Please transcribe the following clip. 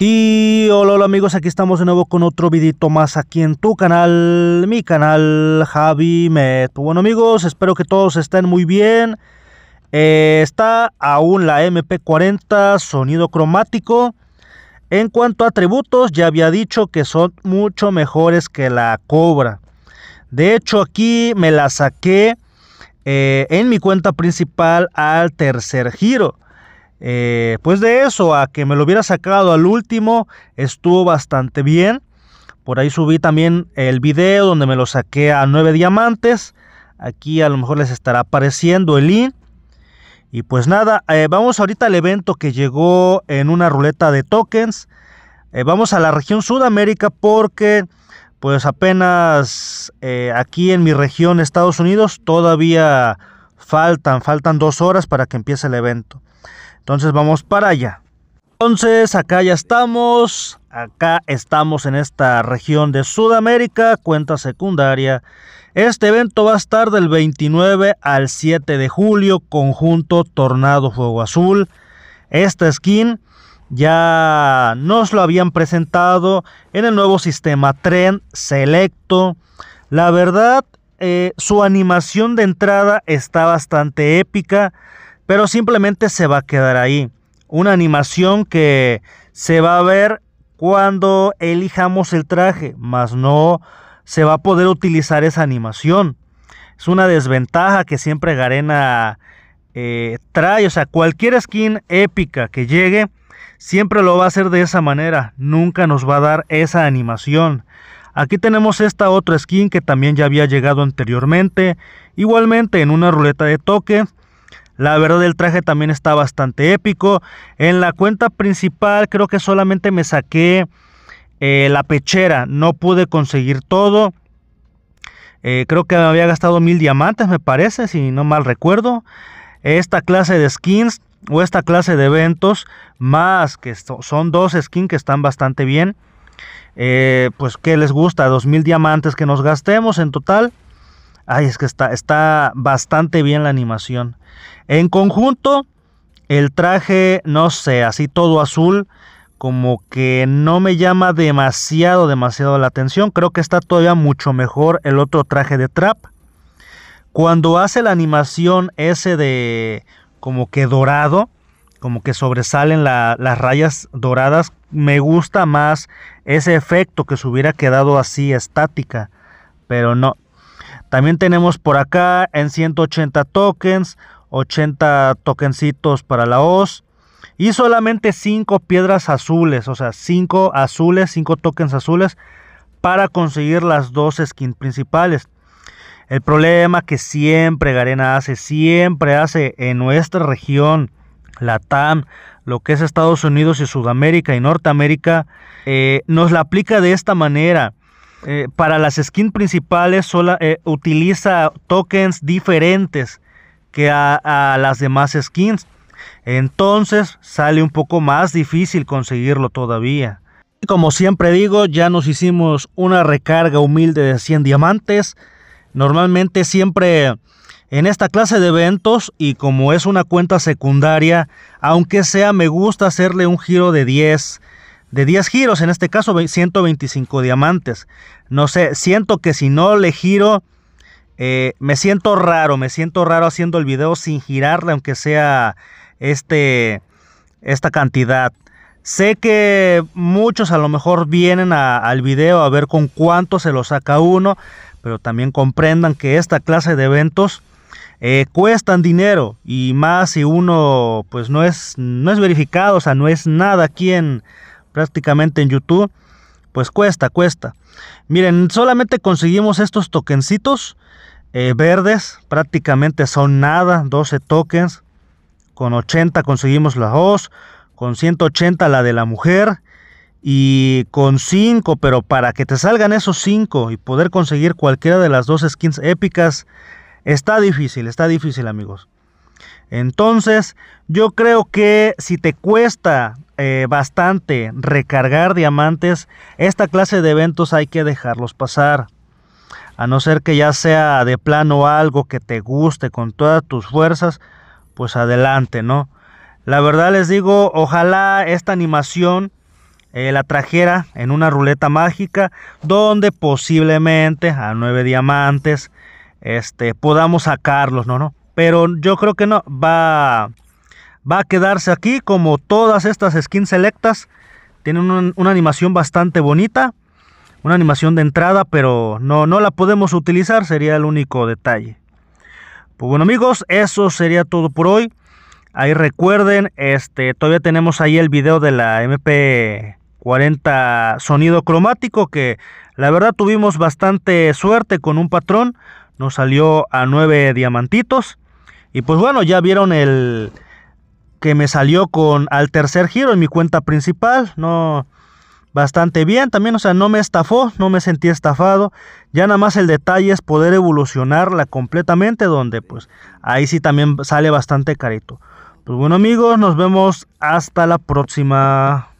Y hola, hola amigos, aquí estamos de nuevo con otro vidito más aquí en tu canal, mi canal Javi Met. Bueno amigos, espero que todos estén muy bien. Eh, está aún la MP40, sonido cromático. En cuanto a atributos, ya había dicho que son mucho mejores que la Cobra. De hecho, aquí me la saqué eh, en mi cuenta principal al tercer giro. Eh, pues de eso, a que me lo hubiera sacado al último, estuvo bastante bien. Por ahí subí también el video donde me lo saqué a 9 diamantes. Aquí a lo mejor les estará apareciendo el link. Y pues nada, eh, vamos ahorita al evento que llegó en una ruleta de tokens. Eh, vamos a la región Sudamérica porque pues apenas aquí en mi región Estados Unidos todavía faltan, faltan dos horas para que empiece el evento. Entonces vamos para allá. Entonces acá ya estamos, acá estamos en esta región de Sudamérica, cuenta secundaria. Este evento va a estar del 29 al 7 de julio, conjunto Tornado Fuego Azul. Esta skin ya nos lo habían presentado en el nuevo sistema Tren Selecto. La verdad, eh, su animación de entrada está bastante épica pero simplemente se va a quedar ahí. Una animación que se va a ver cuando elijamos el traje, más no se va a poder utilizar esa animación. Es una desventaja que siempre Garena eh, trae, o sea, cualquier skin épica que llegue, siempre lo va a hacer de esa manera, nunca nos va a dar esa animación. Aquí tenemos esta otra skin que también ya había llegado anteriormente, igualmente en una ruleta de toque, la verdad el traje también está bastante épico. En la cuenta principal creo que solamente me saqué eh, la pechera. No pude conseguir todo. Eh, creo que me había gastado mil diamantes me parece, si no mal recuerdo. Esta clase de skins o esta clase de eventos más que son dos skins que están bastante bien. Eh, pues qué les gusta, dos mil diamantes que nos gastemos en total. Ay, es que está, está bastante bien la animación. En conjunto, el traje, no sé, así todo azul, como que no me llama demasiado, demasiado la atención. Creo que está todavía mucho mejor el otro traje de Trap. Cuando hace la animación ese de como que dorado, como que sobresalen las rayas doradas, me gusta más ese efecto que se hubiera quedado así estática. Pero no, también tenemos por acá en 180 tokens, 80 tokencitos para la OS. Y solamente 5 piedras azules, o sea, 5 azules, 5 tokens azules para conseguir las dos skins principales. El problema que siempre Garena hace, siempre hace en nuestra región, la TAM, lo que es Estados Unidos y Sudamérica y Norteamérica, eh, nos la aplica de esta manera. Eh, para las skins principales solo eh, utiliza tokens diferentes que a, las demás skins. Entonces sale un poco más difícil conseguirlo todavía. como siempre digo, ya nos hicimos una recarga humilde de 100 diamantes. Normalmente siempre en esta clase de eventos y como es una cuenta secundaria, aunque sea me gusta hacerle un giro de 10, de 10 giros, en este caso 125 diamantes. No sé, siento que si no le giro, eh, me siento raro, me siento raro haciendo el video sin girarle, aunque sea este, esta cantidad. Sé que muchos a lo mejor vienen al video a ver con cuánto se lo saca uno, pero también comprendan que esta clase de eventos eh, cuestan dinero y más si uno pues no es, no es verificado, o sea, no es nada quien prácticamente en YouTube, pues cuesta, cuesta. Miren, solamente conseguimos estos tokencitos eh, verdes, prácticamente son nada, 12 tokens. Con 80 conseguimos la dos, con 180 la de la mujer y con 5, pero para que te salgan esos 5 y poder conseguir cualquiera de las dos skins épicas, está difícil, está difícil amigos. Entonces, yo creo que si te cuesta eh, bastante recargar diamantes, esta clase de eventos hay que dejarlos pasar. A no ser que ya sea de plano algo que te guste con todas tus fuerzas, pues adelante, ¿no? La verdad les digo, ojalá esta animación eh, la trajera en una ruleta mágica donde posiblemente a nueve diamantes este, podamos sacarlos, ¿no? ¿no? Pero yo creo que no, va va a quedarse aquí como todas estas skins selectas. Tienen una animación bastante bonita. Una animación de entrada, pero no, no la podemos utilizar. Sería el único detalle. Pues bueno amigos, eso sería todo por hoy. Ahí recuerden, este, todavía tenemos ahí el video de la MP40 sonido cromático que la verdad tuvimos bastante suerte con un patrón. Nos salió a 9 diamantitos. Y pues bueno, ya vieron el, que me salió con al tercer giro en mi cuenta principal. No, bastante bien también, o sea, no me estafó, no me sentí estafado. Ya nada más el detalle es poder evolucionarla completamente, donde pues ahí sí también sale bastante carito. Pues bueno amigos, nos vemos hasta la próxima.